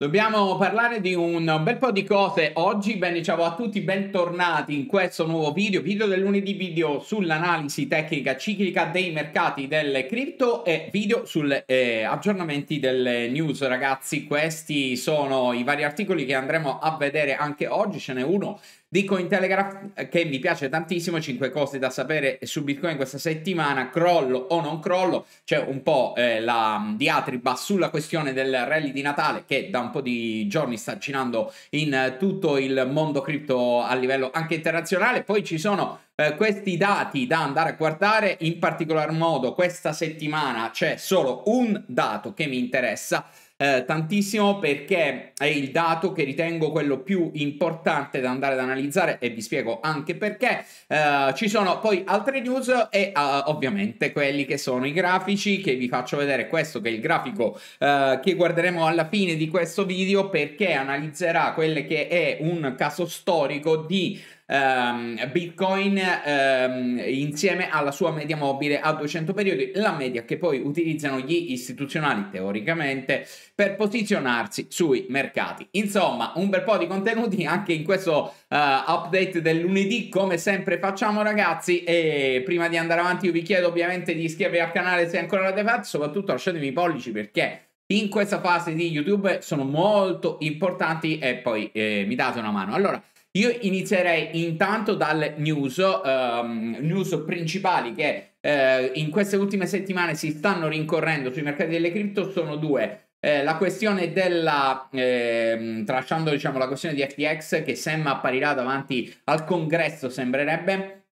Dobbiamo parlare di un bel po' di cose oggi, bene ciao a tutti, bentornati in questo nuovo video, video del lunedì, video sull'analisi tecnica ciclica dei mercati delle cripto e video sugli eh, aggiornamenti delle news ragazzi, questi sono i vari articoli che andremo a vedere anche oggi, ce n'è uno di Cointelegraph che mi piace tantissimo, 5 cose da sapere su Bitcoin questa settimana, crollo o non crollo, c'è un po' eh, la diatriba sulla questione del rally di Natale che da un po' di giorni sta girando in eh, tutto il mondo cripto a livello anche internazionale, poi ci sono eh, questi dati da andare a guardare, in particolar modo questa settimana c'è solo un dato che mi interessa, eh, tantissimo perché è il dato che ritengo quello più importante da andare ad analizzare e vi spiego anche perché. Eh, ci sono poi altre news e uh, ovviamente quelli che sono i grafici che vi faccio vedere questo che è il grafico uh, che guarderemo alla fine di questo video perché analizzerà quello che è un caso storico di ehm, Bitcoin ehm, insieme alla sua media mobile a 200 periodi, la media che poi utilizzano gli istituzionali teoricamente per posizionarsi sui mercati. Insomma, un bel po' di contenuti anche in questo eh, update del lunedì, come sempre facciamo ragazzi e prima di andare avanti io vi chiedo ovviamente di iscrivervi al canale se ancora l'avete fatto, soprattutto lasciatemi i pollici perché in questa fase di YouTube sono molto importanti e poi eh, mi date una mano. Allora, io inizierei intanto dal news, um, news principali che eh, in queste ultime settimane si stanno rincorrendo sui mercati delle cripto sono due. Eh, la questione della eh, tracciando diciamo la questione di FTX che sembra apparirà davanti al congresso sembrerebbe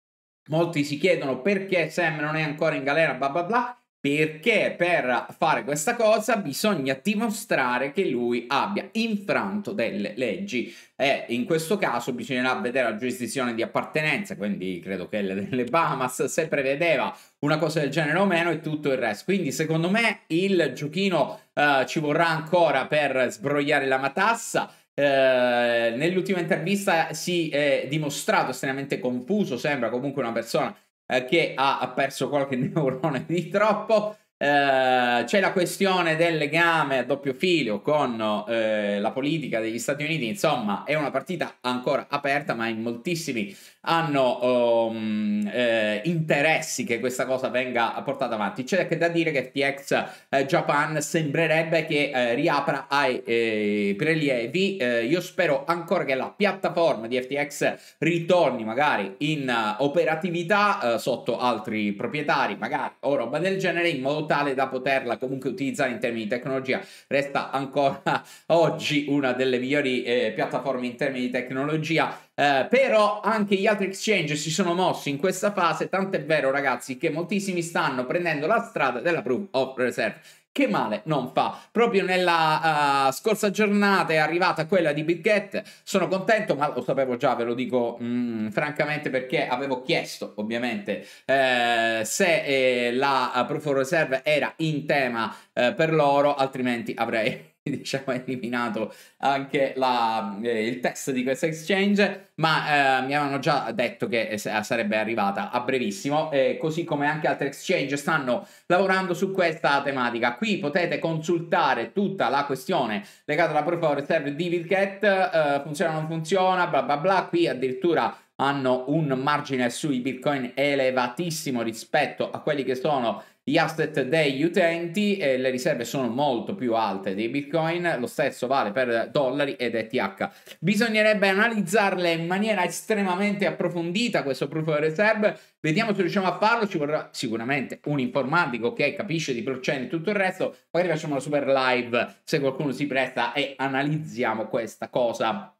molti si chiedono perché Sam non è ancora in galera bla bla bla perché per fare questa cosa bisogna dimostrare che lui abbia infranto delle leggi e in questo caso bisognerà vedere la giurisdizione di appartenenza, quindi credo che le Bahamas se prevedeva una cosa del genere o meno e tutto il resto. Quindi secondo me il giochino eh, ci vorrà ancora per sbrogliare la matassa. Eh, nell'ultima intervista si è dimostrato estremamente confuso, sembra comunque una persona eh, che ha perso qualche neurone di troppo eh, c'è la questione del legame a doppio filo con eh, la politica degli Stati Uniti, insomma è una partita ancora aperta ma in moltissimi hanno um, eh, interessi che questa cosa venga portata avanti. C'è da dire che FTX eh, Japan sembrerebbe che eh, riapra ai prelievi, io spero ancora che la piattaforma di FTX ritorni magari in operatività sotto altri proprietari, magari o roba del genere in modo tale tale da poterla comunque utilizzare in termini di tecnologia. Resta ancora oggi una delle migliori eh, piattaforme in termini di tecnologia. Eh, però anche gli altri exchange si sono mossi in questa fase, tant'è vero ragazzi che moltissimi stanno prendendo la strada della proof of reserve che male non fa. Proprio nella uh, scorsa giornata è arrivata quella di Big Get. Sono contento, ma lo sapevo già, ve lo dico mh, mm, francamente perché avevo chiesto ovviamente eh, se eh, la Proof of Reserve era in tema eh, per loro, altrimenti avrei diciamo, eliminato anche la, eh, il test di questo exchange, ma eh, mi avevano già detto che eh, sarebbe arrivata a brevissimo, eh, così come anche altri exchange stanno lavorando su questa tematica. Qui potete consultare tutta la questione legata alla proof of reserve di Bitget, eh, funziona o non funziona, bla bla bla, qui addirittura hanno un margine sui bitcoin elevatissimo rispetto a quelli che sono gli asset degli utenti, e eh, le riserve sono molto più alte dei bitcoin, lo stesso vale per dollari ed ETH. Bisognerebbe analizzarle in maniera estremamente approfondita questo proof of reserve, vediamo se riusciamo a farlo, ci vorrà sicuramente un informatico che capisce di blockchain e tutto il resto, magari facciamo una super live se qualcuno si presta e analizziamo questa cosa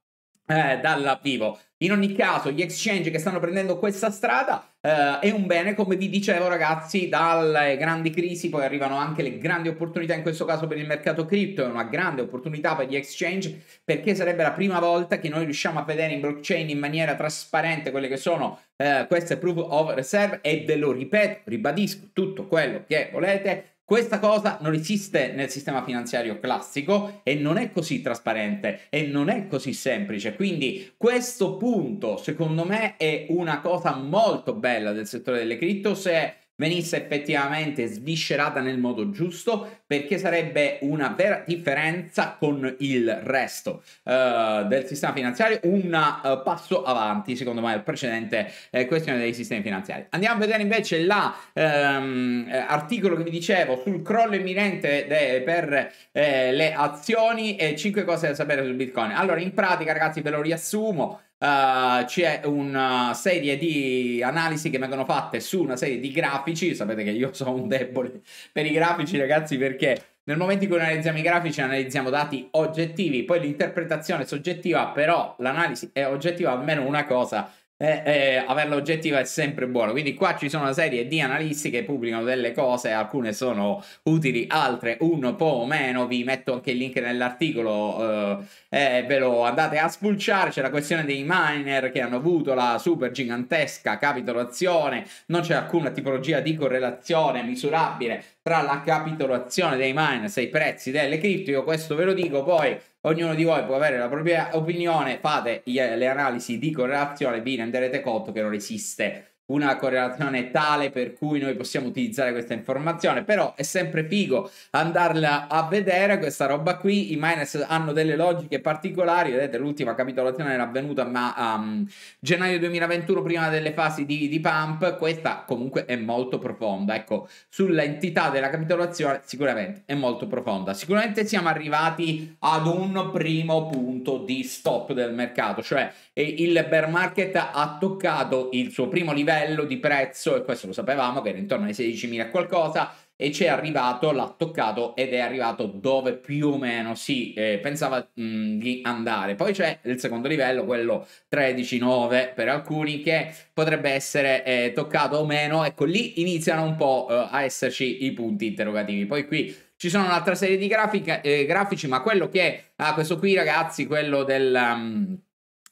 eh, dal vivo. In ogni caso, gli exchange che stanno prendendo questa strada eh, è un bene, come vi dicevo ragazzi, dalle grandi crisi poi arrivano anche le grandi opportunità, in questo caso per il mercato cripto, è una grande opportunità per gli exchange perché sarebbe la prima volta che noi riusciamo a vedere in blockchain in maniera trasparente quelle che sono eh, queste proof of reserve e ve lo ripeto, ribadisco tutto quello che volete questa cosa non esiste nel sistema finanziario classico e non è così trasparente e non è così semplice. Quindi questo punto secondo me è una cosa molto bella del settore delle cripto se venisse effettivamente sviscerata nel modo giusto perché sarebbe una vera differenza con il resto uh, del sistema finanziario, un uh, eh, passo avanti secondo me al precedente uh, questione dei sistemi finanziari. Andiamo a vedere invece l'articolo ehm, um, che vi dicevo sul crollo imminente de- per le azioni e 5 cose da sapere sul Bitcoin. Allora in pratica ragazzi ve lo riassumo, Uh, c'è una serie di analisi che vengono fatte su una serie di grafici. Sapete che io sono un debole per i grafici, ragazzi, perché nel momento in cui analizziamo i grafici analizziamo dati oggettivi, poi l'interpretazione è soggettiva, però l'analisi è oggettiva almeno una cosa eh, eh, averla oggettiva è sempre buono. Quindi qua ci sono una serie di analisti che pubblicano delle cose, alcune sono utili, altre un po' meno. Vi metto anche il link nell'articolo eh, e ve lo andate a spulciare. C'è la questione dei miner che hanno avuto la super gigantesca capitolazione, non c'è alcuna tipologia di correlazione misurabile tra la capitolazione dei miners e i prezzi delle cripto. Io questo ve lo dico poi Ognuno di voi può avere la propria opinione, fate le analisi di correlazione, vi renderete conto che non esiste una correlazione tale per cui noi possiamo utilizzare questa informazione, però è sempre figo andarla a vedere questa roba qui, i miners hanno delle logiche particolari, vedete l'ultima capitolazione era avvenuta ma um, gennaio 2021 prima delle fasi di, di pump, questa comunque è molto profonda, ecco sull'entità della capitolazione sicuramente è molto profonda, sicuramente siamo arrivati ad un primo punto di stop del mercato, cioè e il bear market ha toccato il suo primo livello di prezzo, e questo lo sapevamo che era intorno ai 16.000 qualcosa, e c'è arrivato, l'ha toccato ed è arrivato dove più o meno si eh, pensava mh, mm, di andare. Poi c'è il secondo livello, quello 13,9 per alcuni, che potrebbe essere eh, toccato o meno. Ecco, lì iniziano un po' eh, a esserci i punti interrogativi. Poi qui ci sono un'altra serie di grafica, eh, grafici, ma quello che... Ah, questo qui ragazzi, quello del... Um,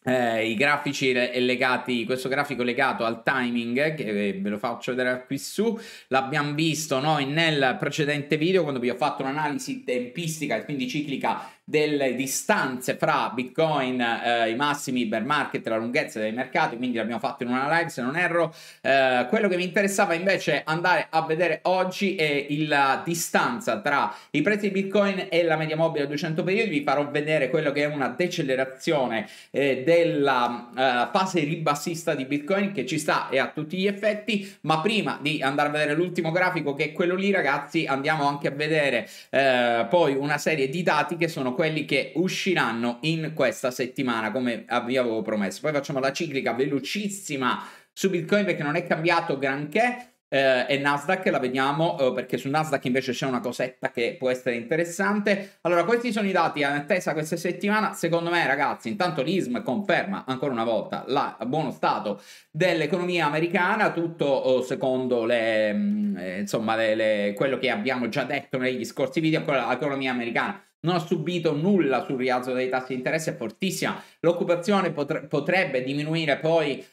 eh, I grafici legati, questo grafico legato al timing, che eh, ve lo faccio vedere qui su, l'abbiamo visto noi nel precedente video quando vi ho fatto un'analisi tempistica e quindi ciclica delle distanze fra Bitcoin, eh, i massimi bear market, la lunghezza dei mercati, quindi l'abbiamo fatto in una live se non erro. Eh, quello che mi interessava invece andare a vedere oggi è la distanza tra i prezzi di Bitcoin e la media mobile a 200 periodi, vi farò vedere quello che è una decelerazione eh, della eh, fase ribassista di Bitcoin che ci sta e a tutti gli effetti, ma prima di andare a vedere l'ultimo grafico che è quello lì ragazzi andiamo anche a vedere eh, poi una serie di dati che sono quelli che usciranno in questa settimana, come vi avevo promesso. Poi facciamo la ciclica velocissima su Bitcoin perché non è cambiato granché. Eh, e Nasdaq la vediamo eh, perché su Nasdaq invece c'è una cosetta che può essere interessante. Allora, questi sono i dati in attesa questa settimana. Secondo me, ragazzi, intanto l'ISM conferma ancora una volta il buono stato dell'economia americana, tutto oh, secondo le, mh, mm, eh, insomma, le, le, quello che abbiamo già detto negli scorsi video, ancora l'economia americana non ha subito nulla sul rialzo dei tassi di interesse, è fortissima. L'occupazione potre- potrebbe diminuire poi eh,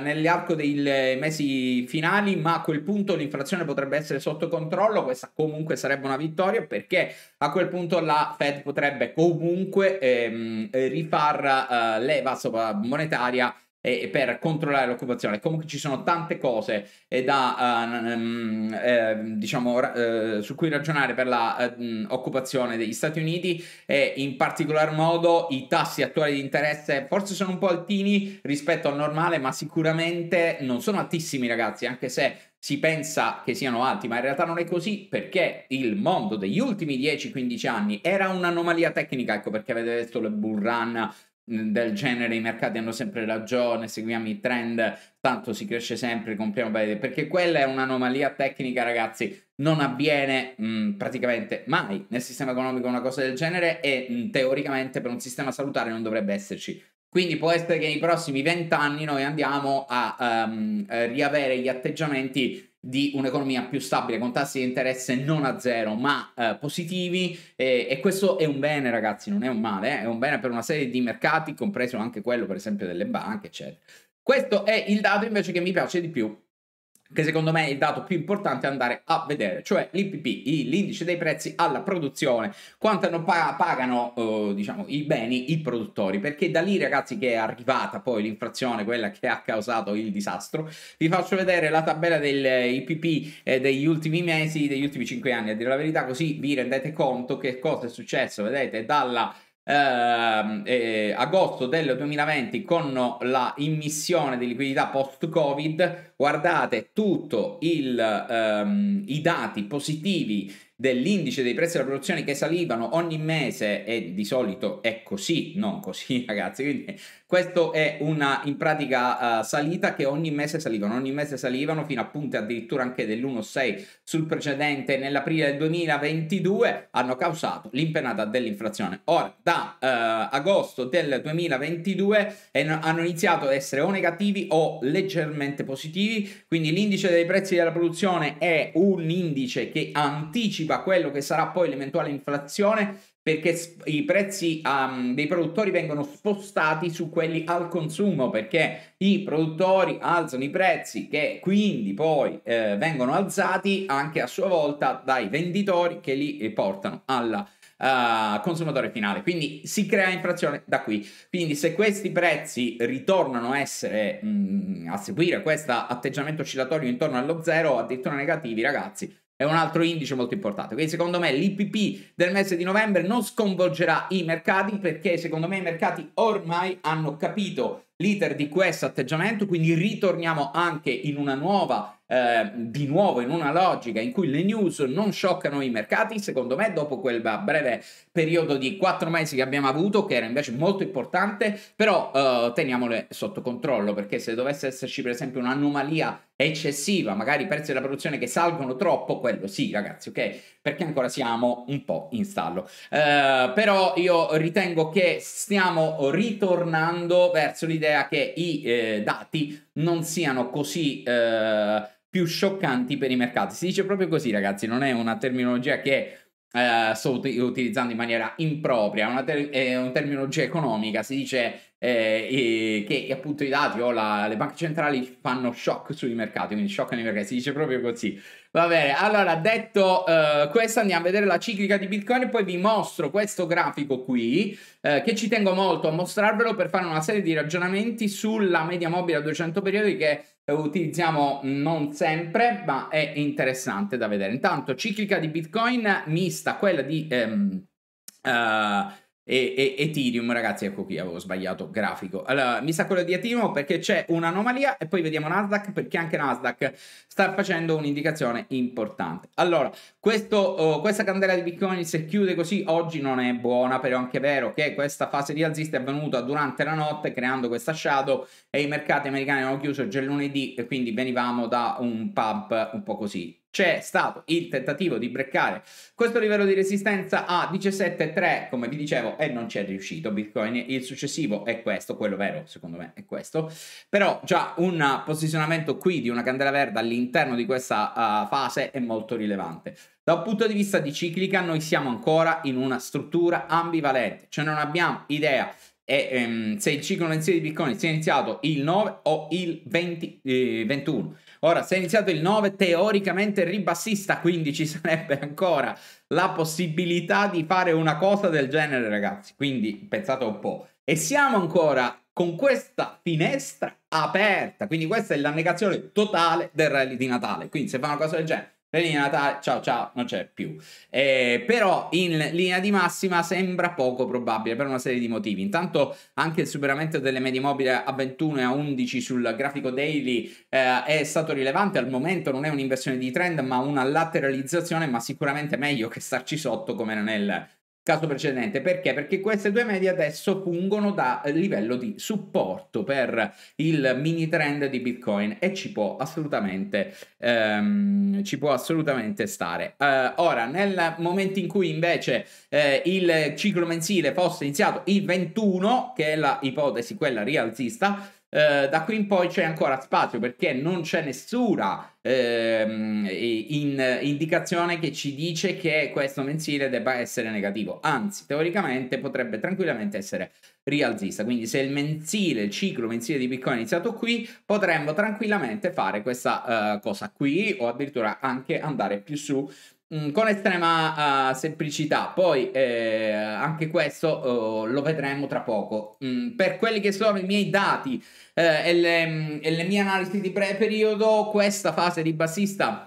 nell'arco dei mesi finali, ma a quel punto l'inflazione potrebbe essere sotto controllo. Questa comunque sarebbe una vittoria perché a quel punto la Fed potrebbe comunque ehm, rifar eh, leva monetaria e, per controllare l'occupazione. Comunque ci sono tante cose eh, da, um, eh, diciamo, eh, su cui ragionare per l'occupazione eh, degli Stati Uniti e in particolar modo i tassi attuali di interesse forse sono un po' altini rispetto al normale, ma sicuramente non sono altissimi ragazzi, anche se si pensa che siano alti, ma in realtà non è così perché il mondo degli ultimi 10-15 anni era un'anomalia tecnica, ecco perché avete detto le bull run del genere i mercati hanno sempre ragione, seguiamo i trend, tanto si cresce sempre, compriamo bene, perché quella è un'anomalia tecnica, ragazzi, non avviene mh, mhmm, praticamente mai nel sistema economico una cosa del genere e mh, mhmm, teoricamente per un sistema salutare non dovrebbe esserci. Quindi può essere che nei prossimi vent'anni noi andiamo a um, riavere gli atteggiamenti di un'economia più stabile con tassi di interesse non a zero ma eh, positivi e, e, questo è un bene ragazzi non è un male eh? è un bene per una serie di mercati compreso anche quello per esempio delle banche eccetera questo è il dato invece che mi piace di più che secondo me è il dato più importante andare a vedere, cioè l'IPP, l'indice dei prezzi alla produzione, quanto hanno pag pagano eh, diciamo, i beni i produttori, perché da lì ragazzi che è arrivata poi l'inflazione, quella che ha causato il disastro, vi faccio vedere la tabella dell'IPP eh, degli ultimi mesi, degli ultimi 5 anni, a dire la verità, così vi rendete conto che cosa è successo, vedete, dalla eh, eh, agosto del 2020 con la immissione di liquidità post-Covid, guardate tutti ehm, i dati positivi dell'indice dei prezzi della produzione che salivano ogni mese e di solito è così, non così ragazzi, quindi questo è una in pratica uh, salita che ogni mese salivano, ogni mese salivano fino a punte addirittura anche dell'1,6 sul precedente nell'aprile del 2022 hanno causato l'impennata dell'inflazione. Ora da uh, agosto del 2022 hanno iniziato ad essere o negativi o leggermente positivi, quindi l'indice dei prezzi della produzione è un indice che anticipa quello che sarà poi l'eventuale inflazione perché i prezzi um, dei produttori vengono spostati su quelli al consumo perché i produttori alzano i prezzi che quindi poi eh, vengono alzati anche a sua volta dai venditori che li eh, portano al Uh, consumatore finale. Quindi si crea inflazione da qui. Quindi se questi prezzi ritornano a essere mh, mm, a seguire questo atteggiamento oscillatorio intorno allo zero, addirittura negativi, ragazzi, è un altro indice molto importante. Quindi secondo me l'IPP del mese di novembre non sconvolgerà i mercati perché secondo me i mercati ormai hanno capito l'iter di questo atteggiamento, quindi ritorniamo anche in una nuova, eh, di nuovo in una logica in cui le news non scioccano i mercati, secondo me dopo quel breve periodo di quattro mesi che abbiamo avuto, che era invece molto importante, però eh, teniamole sotto controllo, perché se dovesse esserci per esempio un'anomalia eccessiva, magari i prezzi della produzione che salgono troppo, quello sì ragazzi, ok? Perché ancora siamo un po' in stallo. Eh, però io ritengo che stiamo ritornando verso l'idea l'idea che i eh, dati non siano così eh, più scioccanti per i mercati. Si dice proprio così, ragazzi, non è una terminologia che eh, sto ut- utilizzando in maniera impropria, ter- è una terminologia economica, si dice eh, che appunto i dati o la- le banche centrali fanno shock sui mercati, quindi shock nei mercati, si dice proprio così. Va bene, allora detto uh, questo andiamo a vedere la ciclica di Bitcoin e poi vi mostro questo grafico qui uh, che ci tengo molto a mostrarvelo per fare una serie di ragionamenti sulla media mobile a 200 periodi che utilizziamo non sempre ma è interessante da vedere. Intanto ciclica di Bitcoin mista quella di... Ehm, uh, e, e, Ethereum, ragazzi, ecco qui avevo sbagliato grafico. Allora, mi sa quello di Ethereum perché c'è un'anomalia e poi vediamo Nasdaq perché anche Nasdaq sta facendo un'indicazione importante. Allora, questo, oh, questa candela di Bitcoin se chiude così oggi non è buona, però è anche vero che questa fase di alzista è avvenuta durante la notte creando questa shadow e i mercati americani hanno chiuso già lunedì e quindi venivamo da un pub un po' così c'è stato il tentativo di breccare questo livello di resistenza a 17,3 come vi dicevo e non ci è riuscito Bitcoin il successivo è questo quello vero secondo me è questo però già un posizionamento qui di una candela verde all'interno di questa uh, fase è molto rilevante da un punto di vista di ciclica noi siamo ancora in una struttura ambivalente cioè non abbiamo idea e ehm, se il ciclo mensilio di Bitcoin sia iniziato il 9 o il 20, eh, 21. Ora, se è iniziato il 9, teoricamente ribassista, quindi ci sarebbe ancora la possibilità di fare una cosa del genere, ragazzi. Quindi pensate un po'. E siamo ancora con questa finestra aperta. Quindi questa è la negazione totale del rally di Natale. Quindi se fa una cosa del genere, la linea natale, ciao ciao, non c'è più. Eh, però in linea di massima sembra poco probabile per una serie di motivi. Intanto anche il superamento delle medie mobili a 21 e a 11 sul grafico daily eh, è stato rilevante. Al momento non è un'inversione di trend ma una lateralizzazione, ma sicuramente meglio che starci sotto come era nel caso precedente. Perché? Perché queste due medie adesso fungono da eh, livello di supporto per il mini trend di Bitcoin e ci può assolutamente, ehm, ci può assolutamente stare. Eh, ora, nel momento in cui invece eh, il ciclo mensile fosse iniziato il 21, che è la ipotesi quella rialzista, eh, da qui in poi c'è ancora spazio perché non c'è nessuna ehm, in, indicazione che ci dice che questo mensile debba essere negativo, anzi teoricamente potrebbe tranquillamente essere rialzista, quindi se il mensile, il ciclo mensile di Bitcoin è iniziato qui, potremmo tranquillamente fare questa eh, cosa qui o addirittura anche andare più su Mm, con estrema uh, semplicità. Poi eh, anche questo uh, lo vedremo tra poco. Mm, per quelli che sono i miei dati eh, e, le, mm, e, le, mie analisi di breve periodo, questa fase di bassista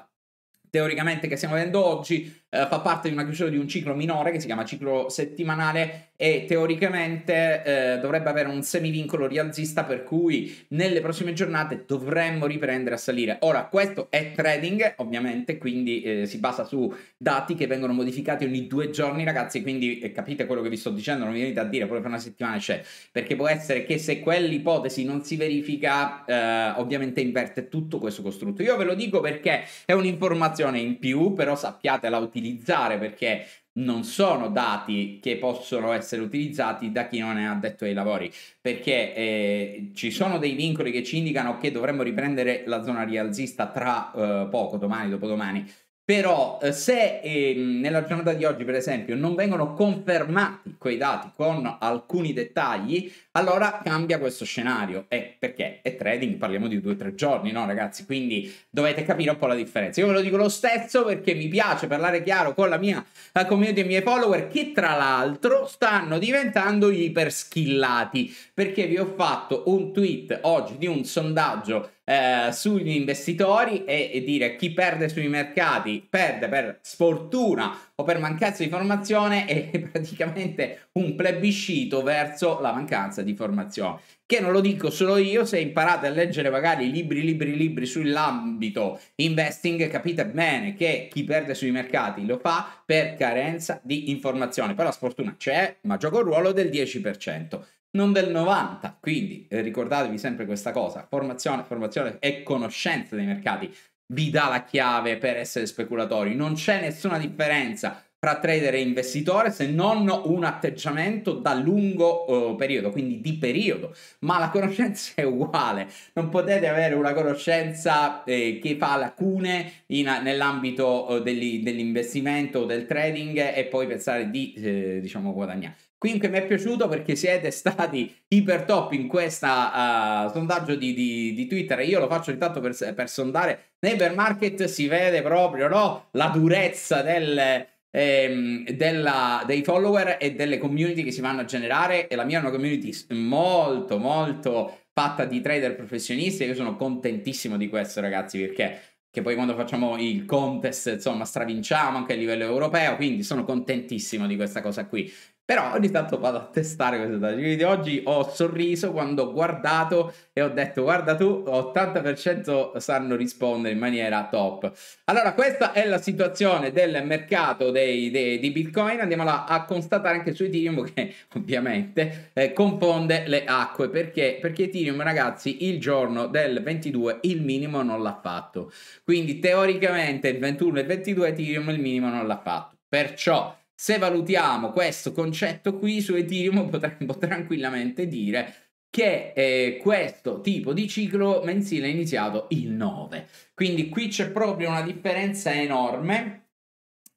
teoricamente che stiamo avendo oggi eh, fa parte di una chiusura di un ciclo minore che si chiama ciclo settimanale e teoricamente eh, dovrebbe avere un semivincolo rialzista per cui nelle prossime giornate dovremmo riprendere a salire. Ora, questo è trading ovviamente, quindi eh, si basa su dati che vengono modificati ogni due giorni ragazzi, quindi eh, capite quello che vi sto dicendo, non mi venite a dire proprio per una settimana c'è, perché può essere che se quell'ipotesi non si verifica eh, ovviamente inverte tutto questo costrutto. Io ve lo dico perché è un'informazione in più, però sappiatela utilizzare utilizzare perché non sono dati che possono essere utilizzati da chi non è addetto ai lavori perché eh, ci sono dei vincoli che ci indicano che dovremmo riprendere la zona rialzista tra eh, poco, domani, dopodomani però eh, se eh, nella giornata di oggi, per esempio, non vengono confermati quei dati con alcuni dettagli, allora cambia questo scenario. E perché? È trading, parliamo di due o tre giorni, no ragazzi? Quindi dovete capire un po' la differenza. Io ve lo dico lo stesso perché mi piace parlare chiaro con la mia eh, community e i miei follower che tra l'altro stanno diventando iperschillati perché vi ho fatto un tweet oggi di un sondaggio eh, sugli investitori e, e, dire chi perde sui mercati perde per sfortuna o per mancanza di formazione è praticamente un plebiscito verso la mancanza di formazione. Che non lo dico solo io, se imparate a leggere magari libri, libri, libri sull'ambito investing, capite bene che chi perde sui mercati lo fa per carenza di informazione. Però sfortuna c'è, ma gioca un ruolo del 10% non del 90. Quindi eh, ricordatevi sempre questa cosa, formazione, formazione e conoscenza dei mercati vi dà la chiave per essere speculatori. Non c'è nessuna differenza tra trader e investitore se non un atteggiamento da lungo eh, periodo, quindi di periodo, ma la conoscenza è uguale, non potete avere una conoscenza eh, che fa lacune in, nell'ambito eh, degli, dell'investimento o del trading e poi pensare di eh, diciamo guadagnare. Quinque mi è piaciuto perché siete stati iper top in questo uh, eh, sondaggio di, di, di, Twitter. Io lo faccio intanto per, per sondare. Nel market si vede proprio no? la durezza del, ehm, della, dei follower e delle community che si vanno a generare. E la mia è una community molto, molto fatta di trader professionisti. Io sono contentissimo di questo, ragazzi, perché che poi quando facciamo il contest, insomma, stravinciamo anche a livello europeo, quindi sono contentissimo di questa cosa qui. Però ogni tanto vado a testare queste dati. Quindi oggi ho sorriso quando ho guardato e ho detto guarda tu, 80% sanno rispondere in maniera top. Allora questa è la situazione del mercato dei, dei, di Bitcoin. Andiamola a, a constatare anche su Ethereum che ovviamente eh, confonde le acque. Perché? Perché Ethereum ragazzi il giorno del 22 il minimo non l'ha fatto. Quindi teoricamente il 21 e il 22 Ethereum il minimo non l'ha fatto. Perciò se valutiamo questo concetto qui su Ethereum potremmo tranquillamente dire che eh, questo tipo di ciclo mensile è iniziato il 9. Quindi qui c'è proprio una differenza enorme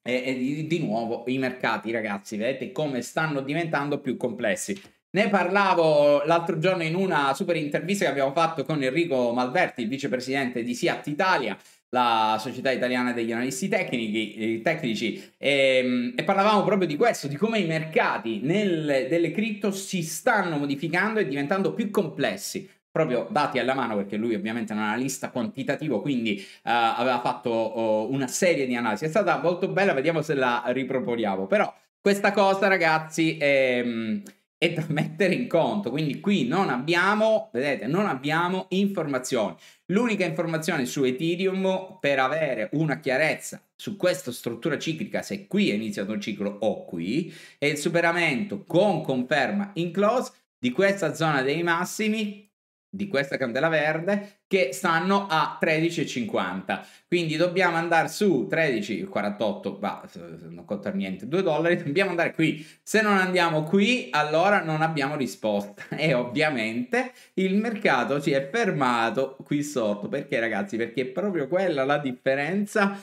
e, e di, di nuovo i mercati ragazzi, vedete come stanno diventando più complessi. Ne parlavo l'altro giorno in una super intervista che abbiamo fatto con Enrico Malverti, il vicepresidente di SIAT Italia, la Società Italiana degli Analisti Tecnici, tecnici ehm, e, e, parlavamo proprio di questo, di come i mercati nel, delle cripto si stanno modificando e diventando più complessi. Proprio dati alla mano, perché lui ovviamente è un analista quantitativo, quindi uh, aveva fatto uh, una serie di analisi. È stata molto bella, vediamo se la riproponiamo. Però questa cosa, ragazzi, è, ehm, è da mettere in conto. Quindi qui non abbiamo, vedete, non abbiamo informazioni. L'unica informazione su Ethereum per avere una chiarezza su questa struttura ciclica, se qui è iniziato un ciclo o qui, è il superamento con conferma in close di questa zona dei massimi di questa candela verde che stanno a 13,50 quindi dobbiamo andare su 13,48 va non conta niente 2 dollari dobbiamo andare qui se non andiamo qui allora non abbiamo risposta e ovviamente il mercato si è fermato qui sotto perché ragazzi perché è proprio quella la differenza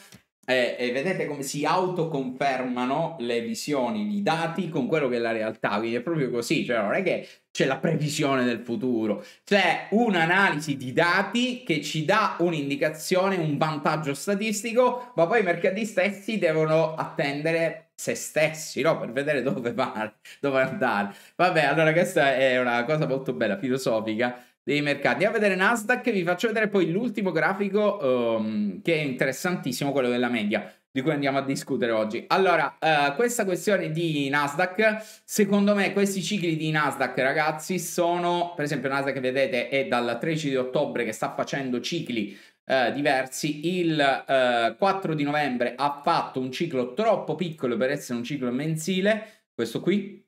eh, e vedete come si autoconfermano le visioni, i dati con quello che è la realtà, quindi è proprio così, cioè non è che c'è la previsione del futuro, c'è cioè, un'analisi di dati che ci dà un'indicazione, un vantaggio statistico, ma poi i mercati stessi devono attendere se stessi, no? Per vedere dove, va, dove andare. Vabbè, allora questa è una cosa molto bella, filosofica dei mercati. Andiamo a vedere Nasdaq, vi faccio vedere poi l'ultimo grafico um, che è interessantissimo, quello della media di cui andiamo a discutere oggi. Allora, eh, questa questione di Nasdaq, secondo me questi cicli di Nasdaq, ragazzi, sono, per esempio Nasdaq, vedete, è dal 13 di ottobre che sta facendo cicli eh, diversi, il eh, 4 di novembre ha fatto un ciclo troppo piccolo per essere un ciclo mensile, questo qui,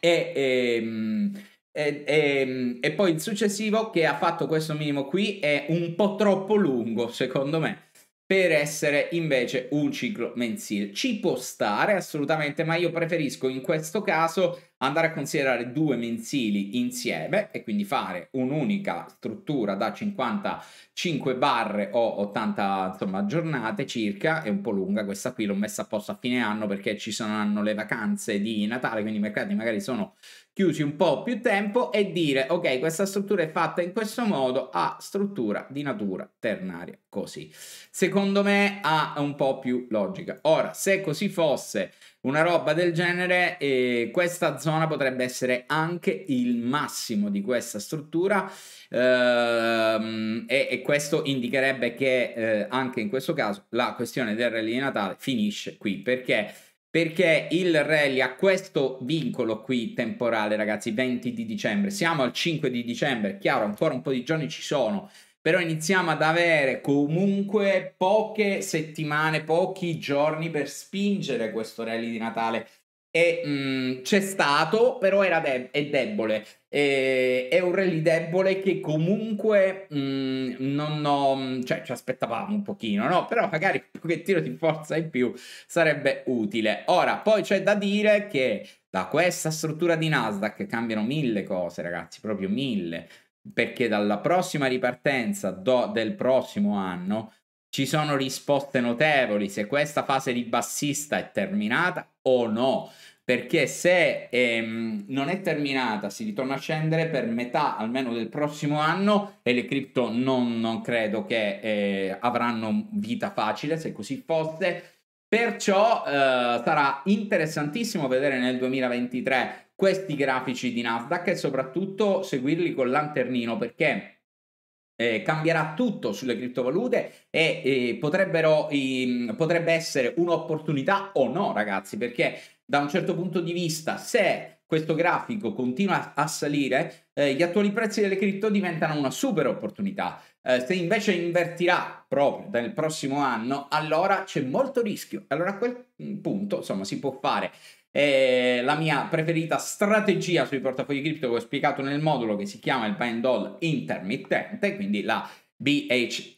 e... Ehm, e, e, ehm, e, poi il successivo che ha fatto questo minimo qui è un po' troppo lungo, secondo me per essere invece un ciclo mensile. Ci può stare assolutamente, ma io preferisco in questo caso andare a considerare due mensili insieme e quindi fare un'unica struttura da 55 barre o 80 insomma, giornate circa, è un po' lunga questa qui, l'ho messa apposta a fine anno perché ci saranno le vacanze di Natale, quindi i mercati magari sono chiusi un po' più tempo e dire ok questa struttura è fatta in questo modo ha struttura di natura ternaria così secondo me ha un po' più logica ora se così fosse una roba del genere eh, questa zona potrebbe essere anche il massimo di questa struttura ehm, e, e, questo indicherebbe che eh, anche in questo caso la questione del rally di Natale finisce qui perché perché il rally ha questo vincolo qui temporale, ragazzi, 20 di dicembre. Siamo al 5 di dicembre, chiaro, ancora un po' di giorni ci sono, però iniziamo ad avere comunque poche settimane, pochi giorni per spingere questo rally di Natale e, mh, mm, c'è stato, però era de- è debole. E, è un rally debole che comunque mh, mm, non ho, mm, cioè ci aspettavamo un pochino, no? Però magari un pochettino di forza in più sarebbe utile. Ora, poi c'è da dire che da questa struttura di Nasdaq cambiano mille cose, ragazzi, proprio mille. Perché dalla prossima ripartenza do- del prossimo anno ci sono risposte notevoli se questa fase di bassista è terminata o no, perché se ehm, non è terminata si ritorna a scendere per metà almeno del prossimo anno e le cripto non, non credo che eh, avranno vita facile se così fosse. Perciò eh, sarà interessantissimo vedere nel 2023 questi grafici di Nasdaq e soprattutto seguirli con lanternino perché eh, cambierà tutto sulle criptovalute e eh, potrebbero, eh, potrebbe essere un'opportunità o no, ragazzi, perché da un certo punto di vista, se questo grafico continua a salire, eh, gli attuali prezzi delle cripto diventano una super opportunità. Eh, se invece invertirà proprio nel prossimo anno, allora c'è molto rischio. Allora a quel mm, punto, insomma, si può fare eh, la mia preferita strategia sui portafogli cripto che ho spiegato nel modulo che si chiama il buy and hold intermittente, quindi la BHI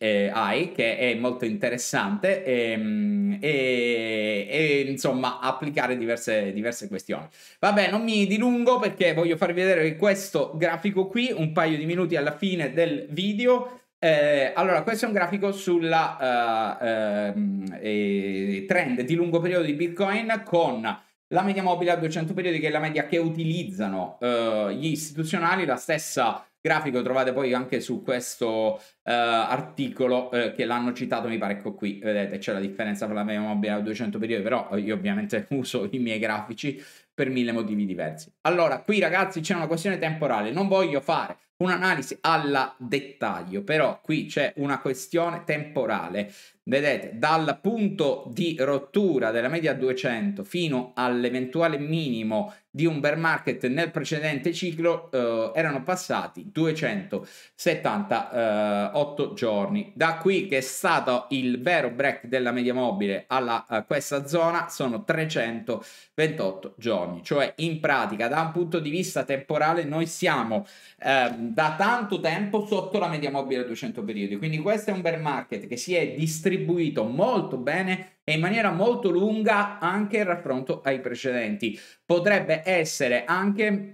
che è molto interessante e, ehm, e, e insomma applicare diverse, diverse, questioni. Vabbè, non mi dilungo perché voglio farvi vedere questo grafico qui, un paio di minuti alla fine del video. Eh, allora, questo è un grafico sulla uh, uh, eh, trend di lungo periodo di Bitcoin con la media mobile a 200 periodi, che è la media che utilizzano eh, gli istituzionali, la stessa grafico trovate poi anche su questo eh, articolo eh, che l'hanno citato mi pare ecco qui vedete c'è la differenza tra la media mobile a 200 periodi però io ovviamente uso i miei grafici per mille motivi diversi. Allora, qui ragazzi c'è una questione temporale, non voglio fare un'analisi al dettaglio, però qui c'è una questione temporale. Vedete, dal punto di rottura della media 200 fino all'eventuale minimo di un bear market nel precedente ciclo eh, erano passati 278 eh, giorni. Da qui che è stato il vero break della media mobile alla eh, questa zona sono 328 giorni sogni, cioè in pratica da un punto di vista temporale noi siamo eh, da tanto tempo sotto la media mobile 200 periodi, quindi questo è un bear market che si è distribuito molto bene e in maniera molto lunga anche in raffronto ai precedenti. Potrebbe essere anche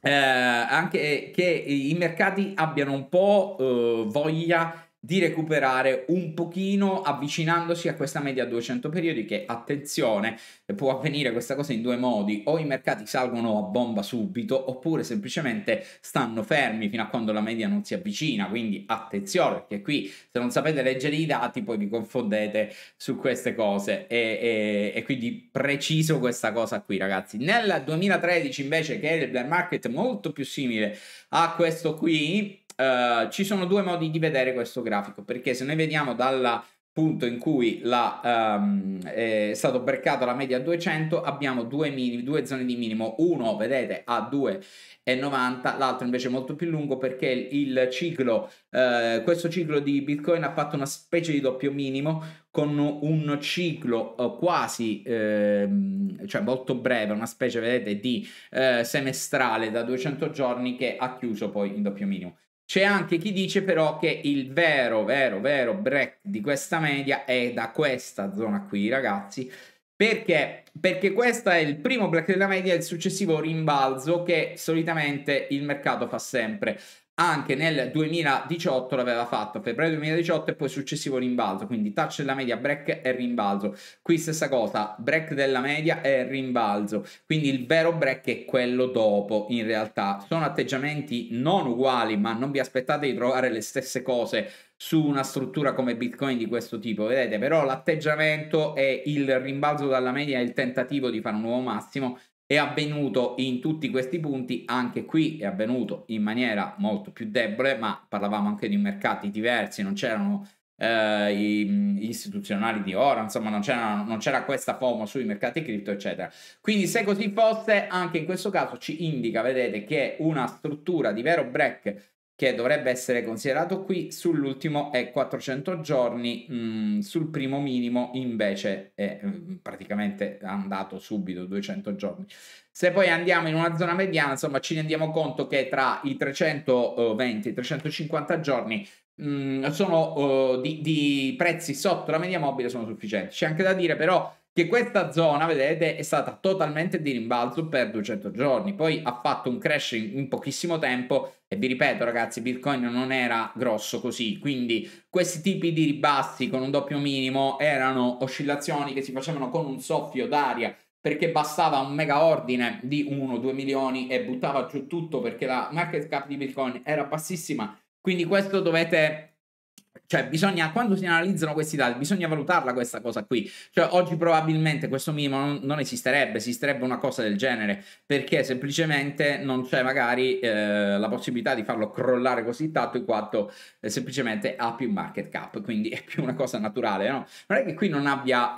eh, anche che i mercati abbiano un po' eh, voglia di recuperare un pochino avvicinandosi a questa media 200 periodi che attenzione può avvenire questa cosa in due modi o i mercati salgono a bomba subito oppure semplicemente stanno fermi fino a quando la media non si avvicina quindi attenzione perché qui se non sapete leggere i dati poi vi confondete su queste cose e, e, e quindi preciso questa cosa qui ragazzi nel 2013 invece che è il bear market molto più simile a questo qui eh, ci sono due modi di vedere questo grafico, perché se noi vediamo dal punto in cui la, um, è stato breccata la media a 200, abbiamo due, minimi, due zone di minimo, uno vedete a 2,90, l'altro invece molto più lungo perché il ciclo, uh, questo ciclo di Bitcoin ha fatto una specie di doppio minimo, con un ciclo eh, quasi ehm, cioè molto breve, una specie vedete di eh, semestrale da 200 giorni che ha chiuso poi in doppio minimo. C'è anche chi dice però che il vero, vero, vero break di questa media è da questa zona qui, ragazzi. Perché? Perché questo è il primo break della media e il successivo rimbalzo che solitamente il mercato fa sempre anche nel 2018 l'aveva fatto, febbraio 2018 e poi successivo rimbalzo, quindi touch della media, break e rimbalzo. Qui stessa cosa, break della media e rimbalzo, quindi il vero break è quello dopo in realtà. Sono atteggiamenti non uguali, ma non vi aspettate di trovare le stesse cose su una struttura come Bitcoin di questo tipo, vedete, però l'atteggiamento è il rimbalzo dalla media e il tentativo di fare un nuovo massimo è avvenuto in tutti questi punti, anche qui è avvenuto in maniera molto più debole, ma parlavamo anche di mercati diversi, non c'erano eh, gli istituzionali di ora, insomma non c'era, non c'era questa FOMO sui mercati cripto, eccetera. Quindi se così fosse, anche in questo caso ci indica, vedete, che una struttura di vero break che dovrebbe essere considerato qui, sull'ultimo è 400 giorni, mh, mm, sul primo minimo invece è mh, mm, praticamente andato subito 200 giorni. Se poi andiamo in una zona mediana, insomma, ci rendiamo conto che tra i 320 e i 350 giorni mh, mm, sono, uh, di, di prezzi sotto la media mobile sono sufficienti. C'è anche da dire però che questa zona, vedete, è stata totalmente di rimbalzo per 200 giorni, poi ha fatto un crash in, in pochissimo tempo e vi ripeto ragazzi, Bitcoin non era grosso così, quindi questi tipi di ribassi con un doppio minimo erano oscillazioni che si facevano con un soffio d'aria perché bastava un mega ordine di 1-2 milioni e buttava giù tutto perché la market cap di Bitcoin era bassissima. Quindi questo dovete cioè, bisogna, quando si analizzano questi dati, bisogna valutarla questa cosa qui. Cioè, oggi probabilmente questo minimo non, non esisterebbe, esisterebbe una cosa del genere, perché semplicemente non c'è magari eh, la possibilità di farlo crollare così tanto in quanto eh, semplicemente ha più market cap, quindi è più una cosa naturale, no? Non è che qui non abbia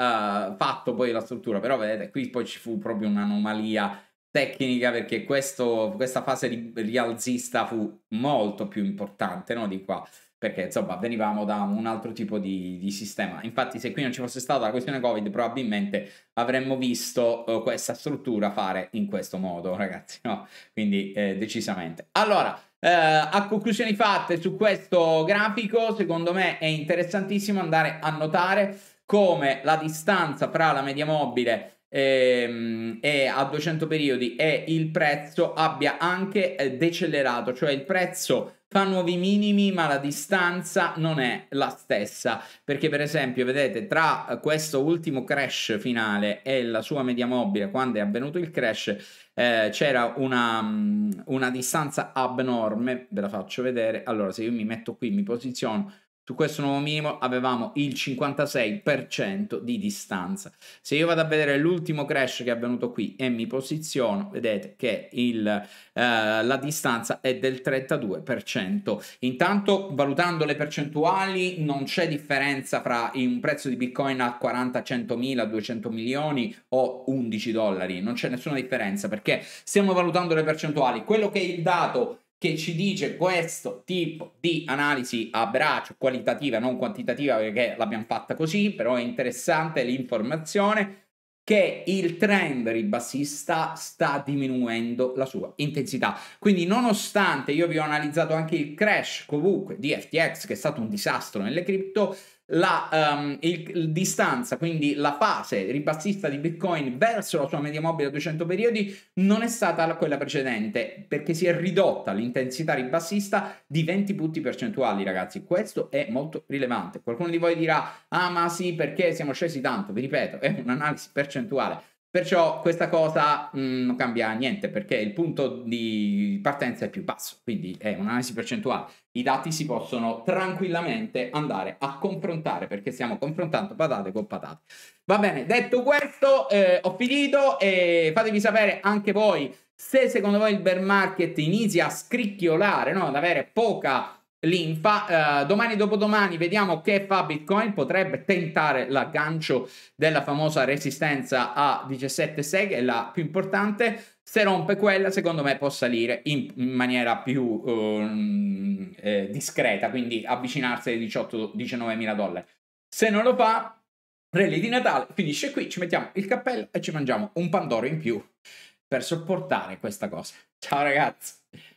eh, fatto poi la struttura, però vedete, qui poi ci fu proprio un'anomalia tecnica perché questo, questa fase rialzista fu molto più importante no? di qua perché insomma venivamo da un altro tipo di, di, sistema. Infatti se qui non ci fosse stata la questione Covid probabilmente avremmo visto uh, questa struttura fare in questo modo, ragazzi, no? Quindi eh, decisamente. Allora, eh, a conclusioni fatte su questo grafico, secondo me è interessantissimo andare a notare come la distanza fra la media mobile ehm, e a 200 periodi e il prezzo abbia anche eh, decelerato, cioè il prezzo fa nuovi minimi ma la distanza non è la stessa perché per esempio vedete tra questo ultimo crash finale e la sua media mobile quando è avvenuto il crash eh, c'era una, mm, una distanza abnorme ve la faccio vedere allora se io mi metto qui mi posiziono su questo nuovo minimo avevamo il 56% di distanza. Se io vado a vedere l'ultimo crash che è avvenuto qui e mi posiziono, vedete che il, eh, la distanza è del 32%. Intanto, valutando le percentuali, non c'è differenza fra un prezzo di Bitcoin a 40, 100 mila, 200 milioni o 11 dollari. Non c'è nessuna differenza perché stiamo valutando le percentuali. Quello che il dato che ci dice questo tipo di analisi a braccio, qualitativa, non quantitativa, perché l'abbiamo fatta così, però è interessante l'informazione che il trend ribassista sta diminuendo la sua intensità. Quindi nonostante io vi ho analizzato anche il crash comunque di FTX, che è stato un disastro nelle cripto, la um, il, il distanza, quindi la fase ribassista di Bitcoin verso la sua media mobile a 200 periodi non è stata quella precedente, perché si è ridotta l'intensità ribassista di 20 punti percentuali, ragazzi. Questo è molto rilevante. Qualcuno di voi dirà, ah ma sì, perché siamo scesi tanto? Vi ripeto, è un'analisi percentuale. Perciò questa cosa mh, mm, non cambia niente perché il punto di partenza è più basso, quindi è un'analisi percentuale. I dati si possono tranquillamente andare a confrontare perché stiamo confrontando patate con patate. Va bene, detto questo, eh, ho finito e fatemi sapere anche voi se secondo voi il bear market inizia a scricchiolare, no? ad avere poca linfa. Uh, domani dopodomani vediamo che fa Bitcoin, potrebbe tentare l'aggancio della famosa resistenza a 17 SEG, è la più importante. Se rompe quella, secondo me può salire in, in maniera più uh, eh, discreta, quindi avvicinarsi ai 18-19 mila dollari. Se non lo fa, rally di Natale finisce qui, ci mettiamo il cappello e ci mangiamo un pandoro in più per sopportare questa cosa. Ciao ragazzi!